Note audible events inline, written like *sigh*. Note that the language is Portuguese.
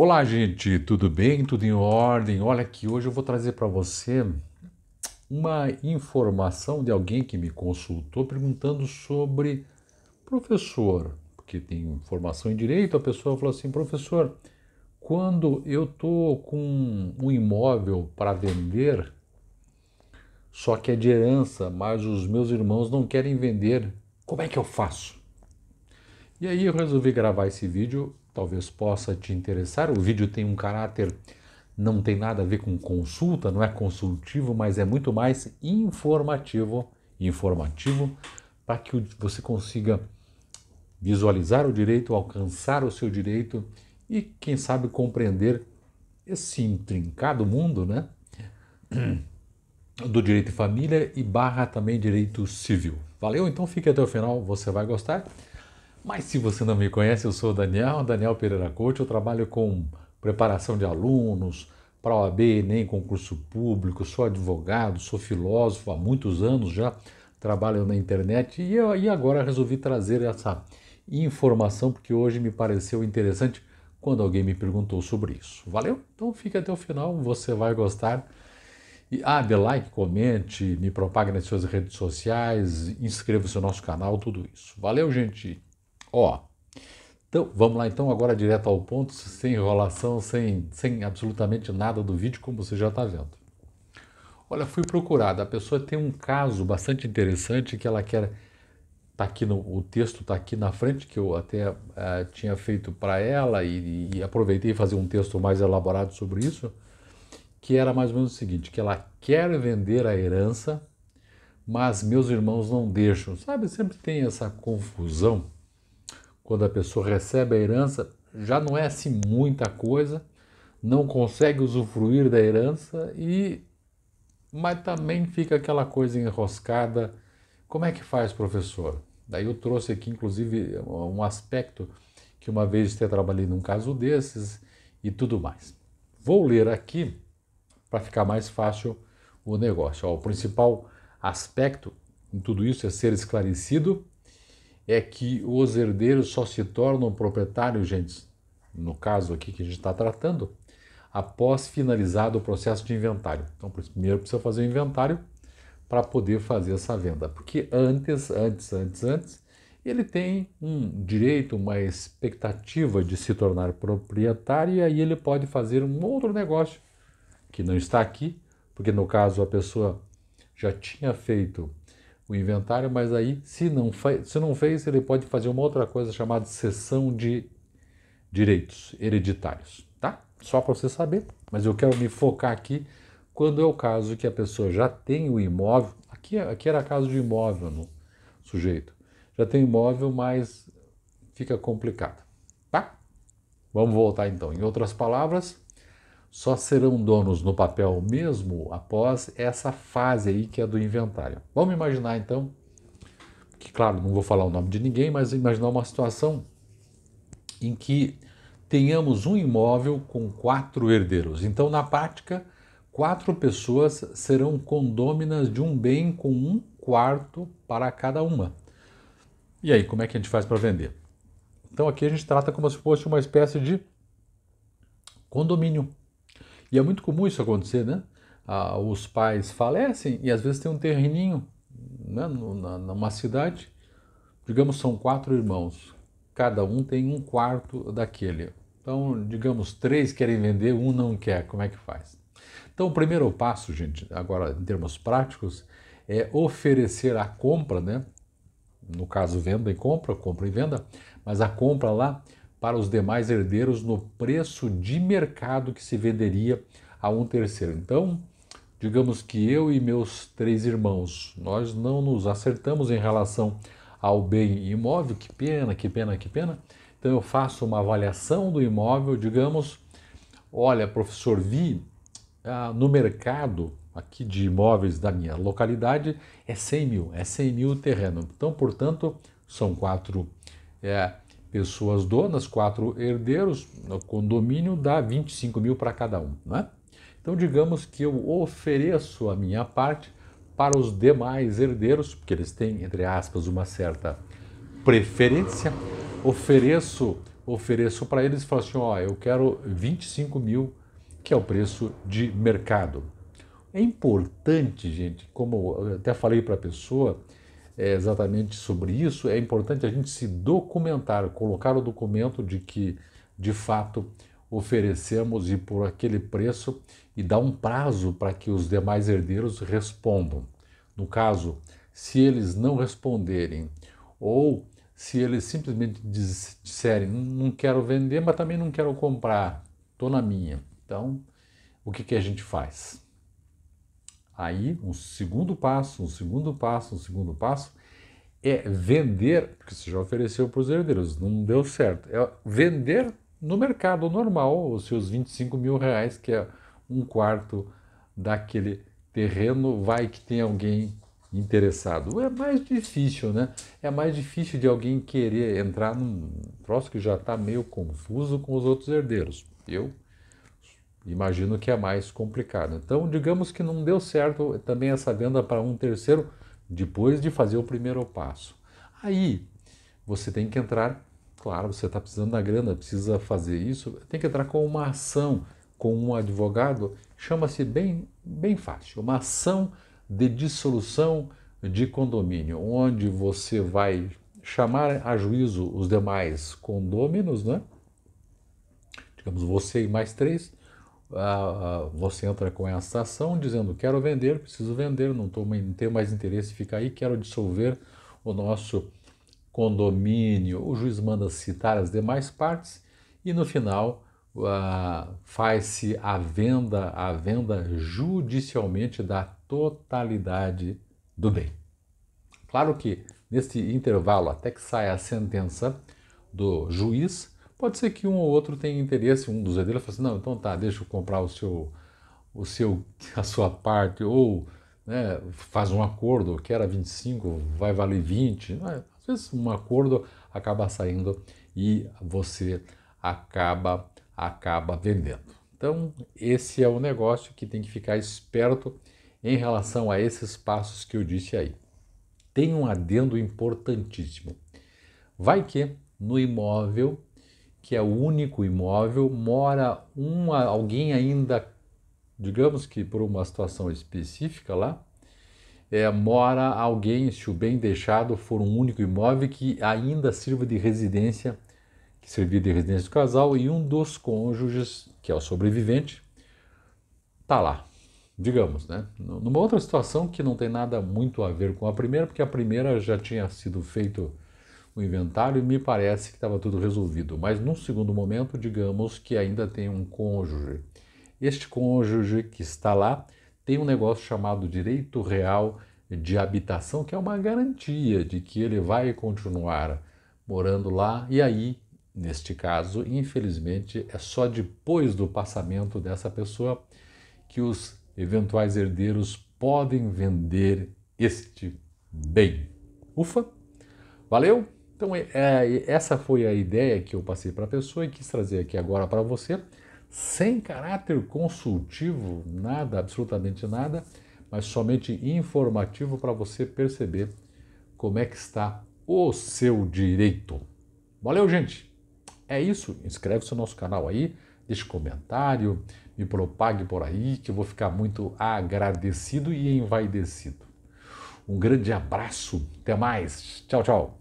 Olá, gente, tudo bem? Tudo em ordem? Olha que hoje eu vou trazer para você uma informação de alguém que me consultou perguntando sobre professor, porque tem formação em direito, a pessoa falou assim: "Professor, quando eu estou com um imóvel para vender, só que é de herança, mas os meus irmãos não querem vender, como é que eu faço?" E aí eu resolvi gravar esse vídeo talvez possa te interessar. O vídeo tem um caráter, não tem nada a ver com consulta, não é consultivo, mas é muito mais informativo, informativo, para que você consiga visualizar o direito, alcançar o seu direito e, quem sabe, compreender esse intrincado mundo, né? Do direito de família e barra também direito civil. Valeu, então fique até o final, você vai gostar. Mas se você não me conhece, eu sou Daniel, Daniel Pereira Coach. eu trabalho com preparação de alunos, para a OAB, nem concurso público, sou advogado, sou filósofo, há muitos anos já trabalho na internet e, eu, e agora resolvi trazer essa informação porque hoje me pareceu interessante quando alguém me perguntou sobre isso. Valeu? Então fica até o final, você vai gostar. E, ah, dê like, comente, me propague nas suas redes sociais, inscreva-se no nosso canal, tudo isso. Valeu, gente! Ó, então vamos lá então agora direto ao ponto, sem enrolação, sem, sem absolutamente nada do vídeo, como você já está vendo. Olha, fui procurada. A pessoa tem um caso bastante interessante que ela quer. Tá aqui no, o texto está aqui na frente, que eu até uh, tinha feito para ela e, e aproveitei fazer um texto mais elaborado sobre isso, que era mais ou menos o seguinte, que ela quer vender a herança, mas meus irmãos não deixam. Sabe, sempre tem essa confusão quando a pessoa recebe a herança, já não é assim muita coisa, não consegue usufruir da herança e mas também fica aquela coisa enroscada. Como é que faz, professor? Daí eu trouxe aqui inclusive um aspecto que uma vez até trabalhei num caso desses e tudo mais. Vou ler aqui para ficar mais fácil o negócio. Ó, o principal aspecto em tudo isso é ser esclarecido é que os herdeiros só se tornam proprietários, gente, no caso aqui que a gente está tratando, após finalizado o processo de inventário. Então, primeiro precisa fazer o inventário para poder fazer essa venda, porque antes, antes, antes, antes, ele tem um direito, uma expectativa de se tornar proprietário e aí ele pode fazer um outro negócio que não está aqui, porque no caso a pessoa já tinha feito o inventário, mas aí, se não, fez, se não fez, ele pode fazer uma outra coisa chamada cessão de direitos hereditários, tá? Só para você saber, mas eu quero me focar aqui quando é o caso que a pessoa já tem o imóvel, aqui, aqui era caso de imóvel no sujeito, já tem imóvel, mas fica complicado, tá? Vamos voltar então. Em outras palavras, só serão donos no papel mesmo após essa fase aí que é do inventário. Vamos imaginar então, que claro, não vou falar o nome de ninguém, mas imaginar uma situação em que tenhamos um imóvel com quatro herdeiros. Então, na prática, quatro pessoas serão condôminas de um bem com um quarto para cada uma. E aí, como é que a gente faz para vender? Então, aqui a gente trata como se fosse uma espécie de condomínio. E é muito comum isso acontecer, né? Ah, os pais falecem e às vezes tem um terreninho né, numa, numa cidade. Digamos, são quatro irmãos. Cada um tem um quarto daquele. Então, digamos, três querem vender, um não quer. Como é que faz? Então, o primeiro passo, gente, agora em termos práticos, é oferecer a compra, né? No caso, venda e compra, compra e venda, mas a compra lá para os demais herdeiros no preço de mercado que se venderia a um terceiro. Então, digamos que eu e meus três irmãos, nós não nos acertamos em relação ao bem imóvel, que pena, que pena, que pena. Então eu faço uma avaliação do imóvel, digamos, olha, professor, vi ah, no mercado aqui de imóveis da minha localidade é 100 mil, é 100 mil o terreno. Então, portanto, são quatro é, pessoas donas, quatro herdeiros, no condomínio dá 25 mil para cada um. Né? Então, digamos que eu ofereço a minha parte para os demais herdeiros, porque eles têm, entre aspas, uma certa preferência, ofereço ofereço para eles e falo assim, ó, eu quero 25 mil, que é o preço de mercado. É importante, gente, como eu até falei para a pessoa, é exatamente sobre isso, é importante a gente se documentar, colocar o documento de que, de fato, oferecemos e por aquele preço e dar um prazo para que os demais herdeiros respondam. No caso, se eles não responderem ou se eles simplesmente disserem não quero vender, mas também não quero comprar, estou na minha. Então, o que, que a gente faz? Aí, um segundo passo, um segundo passo, um segundo passo é vender, porque você já ofereceu para os herdeiros, não deu certo. É vender no mercado normal os seus 25 mil reais, que é um quarto daquele terreno, vai que tem alguém interessado. É mais difícil, né? É mais difícil de alguém querer entrar num troço que já está meio confuso com os outros herdeiros. Eu Imagino que é mais complicado. Então, digamos que não deu certo também essa venda para um terceiro depois de fazer o primeiro passo. Aí você tem que entrar, claro, você está precisando da grana, precisa fazer isso, tem que entrar com uma ação com um advogado, chama-se bem, bem fácil, uma ação de dissolução de condomínio, onde você vai chamar a juízo os demais condôminos, né? Digamos você e mais três, ah, ah, você entra com essa ação dizendo quero vender, preciso vender, não, tô, não tenho mais interesse em ficar aí, quero dissolver o nosso condomínio. O juiz manda citar as demais partes e no final ah, faz-se a venda, a venda judicialmente da totalidade do bem. Claro que nesse intervalo até que saia a sentença do juiz, Pode ser que um ou outro tenha interesse, um dos herdeiros fala assim, não, então tá, deixa eu comprar o seu, o seu, *laughs* a sua parte, ou né, faz um acordo, que era 25, vai valer 20. Né? Às vezes um acordo acaba saindo e você acaba, acaba vendendo. Então, esse é o negócio que tem que ficar esperto em relação a esses passos que eu disse aí. Tem um adendo importantíssimo. Vai que no imóvel que é o único imóvel, mora um, alguém ainda, digamos que por uma situação específica lá, é, mora alguém, se o bem deixado for um único imóvel que ainda sirva de residência, que servia de residência do casal, e um dos cônjuges, que é o sobrevivente, está lá, digamos, né? Numa outra situação que não tem nada muito a ver com a primeira, porque a primeira já tinha sido feito o inventário e me parece que estava tudo resolvido. Mas num segundo momento, digamos que ainda tem um cônjuge. Este cônjuge que está lá tem um negócio chamado direito real de habitação, que é uma garantia de que ele vai continuar morando lá. E aí, neste caso, infelizmente, é só depois do passamento dessa pessoa que os eventuais herdeiros podem vender este bem. Ufa! Valeu! Então, é, é, essa foi a ideia que eu passei para a pessoa e quis trazer aqui agora para você, sem caráter consultivo, nada, absolutamente nada, mas somente informativo para você perceber como é que está o seu direito. Valeu, gente! É isso, inscreve-se no nosso canal aí, deixe comentário, me propague por aí, que eu vou ficar muito agradecido e envaidecido. Um grande abraço, até mais, tchau, tchau!